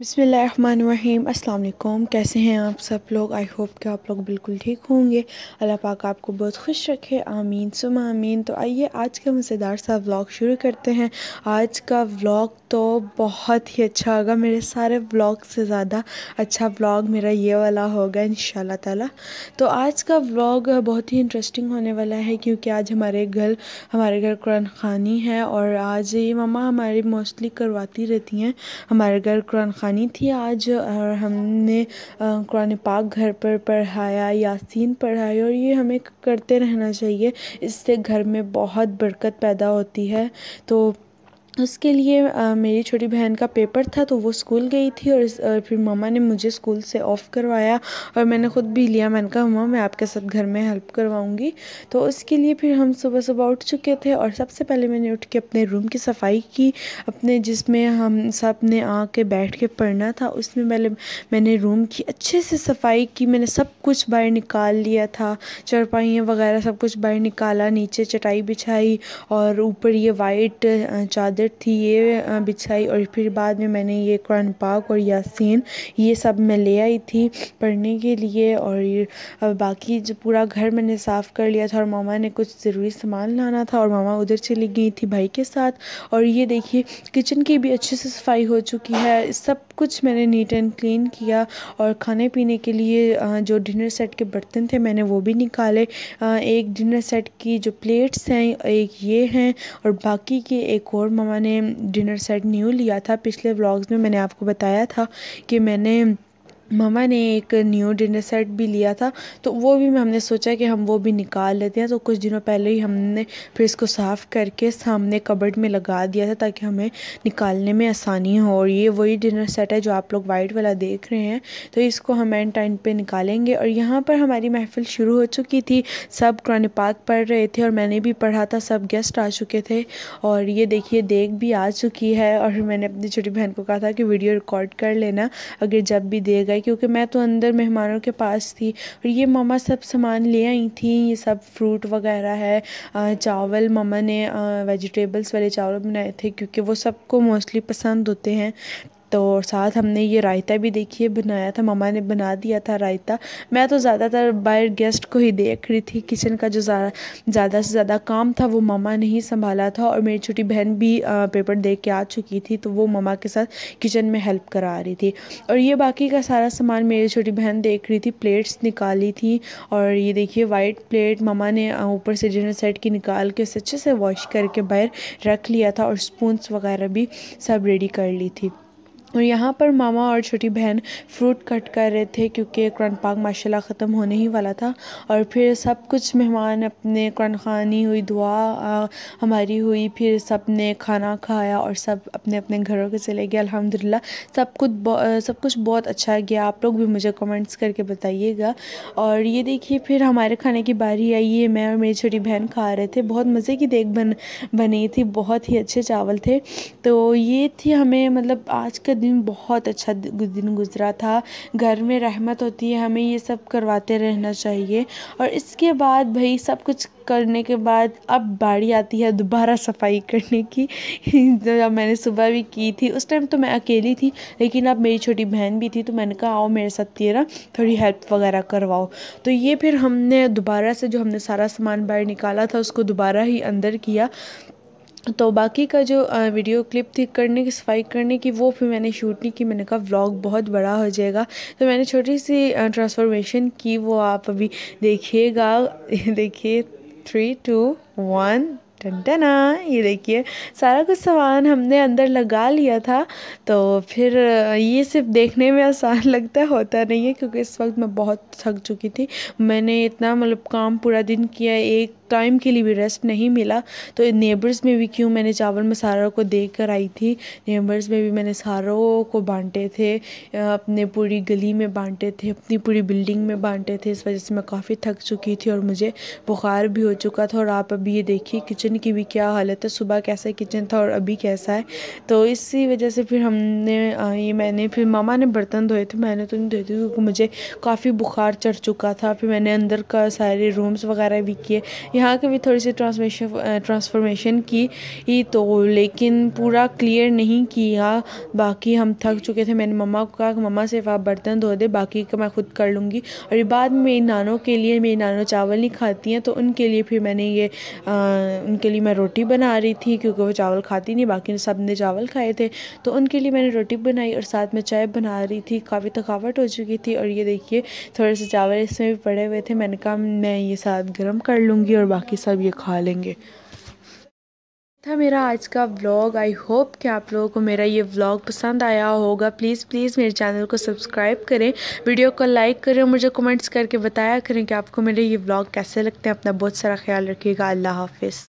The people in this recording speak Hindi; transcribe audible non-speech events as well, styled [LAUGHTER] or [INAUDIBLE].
बसमीम् अल्लाम कैसे हैं आप सब लोग आई होप कि आप लोग बिल्कुल ठीक होंगे अल्लाह पाक आपको बहुत खुश रखे आमीन सुम आमीन तो आइए आज का मज़ेदार सा व्लॉग शुरू करते हैं आज का व्लॉग तो बहुत ही अच्छा होगा मेरे सारे व्लॉग से ज़्यादा अच्छा व्लॉग मेरा ये वाला होगा इन ताला तो आज का व्लॉग बहुत ही इंटरेस्टिंग होने वाला है क्योंकि आज हमारे घर हमारे घर कुरान खानी है और आज ये ममा हमारी मोस्टली करवाती रहती हैं हमारे घर कुरान खानी थी आज और हमने कुरान पाक घर पर पढ़ाया यासिन पढ़ाई और ये हमें करते रहना चाहिए इससे घर में बहुत बरकत पैदा होती है तो उसके लिए मेरी छोटी बहन का पेपर था तो वो स्कूल गई थी और फिर मम्मा ने मुझे स्कूल से ऑफ़ करवाया और मैंने ख़ुद भी लिया मैंने कहा मम्मा मैं आपके साथ घर में हेल्प करवाऊँगी तो उसके लिए फिर हम सुबह सुबह उठ चुके थे और सबसे पहले मैंने उठ के अपने रूम की सफाई की अपने जिसमें हम सब ने आके बैठ के पढ़ना था उसमें मैंने मैंने रूम की अच्छे से सफाई की मैंने सब कुछ बाहर निकाल लिया था चरपाइयाँ वगैरह सब कुछ बाहर निकाला नीचे चटाई बिछाई और ऊपर ये वाइट चादर चादर थी ये बिछाई और फिर बाद में मैंने ये कुरान पाक और यासीन ये सब मैं ले आई थी पढ़ने के लिए और बाकी जो पूरा घर मैंने साफ़ कर लिया था और मामा ने कुछ ज़रूरी सामान लाना था और मामा उधर चली गई थी भाई के साथ और ये देखिए किचन की भी अच्छे से सफाई हो चुकी है सब कुछ मैंने नीट एंड क्लीन किया और खाने पीने के लिए जो डिनर सेट के बर्तन थे मैंने वो भी निकाले एक डिनर सेट की जो प्लेट्स हैं एक ये हैं और बाकी के एक और मामा ने डिनर सेट न्यू लिया था पिछले व्लॉग्स में मैंने आपको बताया था कि मैंने मामा ने एक न्यू डिनर सेट भी लिया था तो वो भी हमने सोचा कि हम वो भी निकाल लेते हैं तो कुछ दिनों पहले ही हमने फिर इसको साफ़ करके सामने कबर्ड में लगा दिया था ताकि हमें निकालने में आसानी हो और ये वही डिनर सेट है जो आप लोग वाइट वाला देख रहे हैं तो इसको हम एंड टाइम पर निकालेंगे और यहाँ पर हमारी महफिल शुरू हो चुकी थी सब कुरान पाक पढ़ रहे थे और मैंने भी पढ़ा था सब गेस्ट आ चुके थे और ये देखिए देख भी आ चुकी है और मैंने अपनी छोटी बहन को कहा था कि वीडियो रिकॉर्ड कर लेना अगर जब भी देगा है क्योंकि मैं तो अंदर मेहमानों के पास थी और ये ममा सब सामान ले आई थी ये सब फ्रूट वगैरह है चावल मामा ने वेजिटेबल्स वाले चावल बनाए थे क्योंकि वो सबको मोस्टली पसंद होते हैं तो और साथ हमने ये रायता भी देखिए बनाया था ममा ने बना दिया था रायता मैं तो ज़्यादातर बाहर गेस्ट को ही देख रही थी किचन का जो ज़्यादा से ज़्यादा काम था वो ममा ने ही संभाला था और मेरी छोटी बहन भी पेपर दे के आ चुकी थी तो वो ममा के साथ किचन में हेल्प करा रही थी और ये बाकी का सारा सामान मेरी छोटी बहन देख रही थी प्लेट्स निकाली थी और ये देखिए वाइट प्लेट ममा ने ऊपर से डिनर सेट की निकाल के उसे अच्छे से वॉश करके बाहर रख लिया था और स्पून्स वगैरह भी सब रेडी कर ली थी और यहाँ पर मामा और छोटी बहन फ्रूट कट कर रहे थे क्योंकि कुरान पाक माशाल्लाह ख़त्म होने ही वाला था और फिर सब कुछ मेहमान अपने कुरान खानी हुई दुआ आ, हमारी हुई फिर सब ने खाना खाया और सब अपने अपने घरों के चले गए अल्हम्दुलिल्लाह सब कुछ सब कुछ बहुत अच्छा गया आप लोग भी मुझे कमेंट्स करके बताइएगा और ये देखिए फिर हमारे खाने की बारी आई है मैं और मेरी छोटी बहन खा रहे थे बहुत मज़े की देख बन बनी थी बहुत ही अच्छे चावल थे तो ये थी हमें मतलब आज का दिन बहुत अच्छा दिन गुजरा था घर में रहमत होती है हमें ये सब करवाते रहना चाहिए और इसके बाद भाई सब कुछ करने के बाद अब बाड़ी आती है दोबारा सफाई करने की [LAUGHS] जो मैंने सुबह भी की थी उस टाइम तो मैं अकेली थी लेकिन अब मेरी छोटी बहन भी थी तो मैंने कहा आओ मेरे साथ तेरा थोड़ी हेल्प वगैरह करवाओ तो ये फिर हमने दोबारा से जो हमने सारा सामान बाहर निकाला था उसको दोबारा ही अंदर किया तो बाकी का जो वीडियो क्लिप थी करने की सफाई करने की वो फिर मैंने शूट नहीं की मैंने कहा व्लॉग बहुत बड़ा हो जाएगा तो मैंने छोटी सी ट्रांसफॉर्मेशन की वो आप अभी देखिएगा [LAUGHS] देखिए थ्री टू वन टनटना ये देखिए सारा कुछ सामान हमने अंदर लगा लिया था तो फिर ये सिर्फ देखने में आसान लगता है होता नहीं है क्योंकि इस वक्त मैं बहुत थक चुकी थी मैंने इतना मतलब काम पूरा दिन किया एक टाइम के लिए भी रेस्ट नहीं मिला तो नेबर्स में भी क्यों मैंने चावल मसारों को देख कर आई थी नेबर्स में भी मैंने सारों को बांटे थे अपने पूरी गली में बांटे थे अपनी पूरी बिल्डिंग में बांटे थे इस वजह से मैं काफ़ी थक चुकी थी और मुझे बुखार भी हो चुका था और आप अभी ये देखिए किचन किचन की भी क्या हालत है सुबह कैसा किचन था और अभी कैसा है तो इसी वजह से फिर हमने ये मैंने फिर मामा ने बर्तन धोए थे मैंने तो नहीं धोए थे क्योंकि मुझे काफ़ी बुखार चढ़ चुका था फिर मैंने अंदर का सारे रूम्स वगैरह भी किए यहाँ के भी थोड़ी सी ट्रांसमेशन ट्रांसफॉर्मेशन की ही तो लेकिन पूरा क्लियर नहीं किया बाकी हम थक चुके थे मैंने मम्मा को कहा कि मम्मा सिर्फ आप बर्तन धो दे बाकी का मैं खुद कर लूँगी और ये बाद में मेरी नानों के लिए मेरी नानों चावल नहीं खाती हैं तो उनके लिए फिर मैंने ये आ, उनके लिए मैं रोटी बना रही थी क्योंकि वो चावल खाती नहीं बाकी सब ने चावल खाए थे तो उनके लिए मैंने रोटी बनाई और साथ में चाय बना रही थी काफ़ी थकावट हो चुकी थी और ये देखिए थोड़े से चावल इसमें भी पड़े हुए थे मैंने कहा मैं ये साथ गर्म कर लूँगी और बाकी सब ये खा लेंगे था मेरा आज का व्लॉग आई होप कि आप लोगों को मेरा ये व्लॉग पसंद आया होगा प्लीज़ प्लीज़ मेरे चैनल को सब्सक्राइब करें वीडियो को लाइक करें और मुझे कमेंट्स करके बताया करें कि आपको मेरे ये व्लॉग कैसे लगते हैं अपना बहुत सारा ख्याल रखिएगा अल्लाह हाफिज़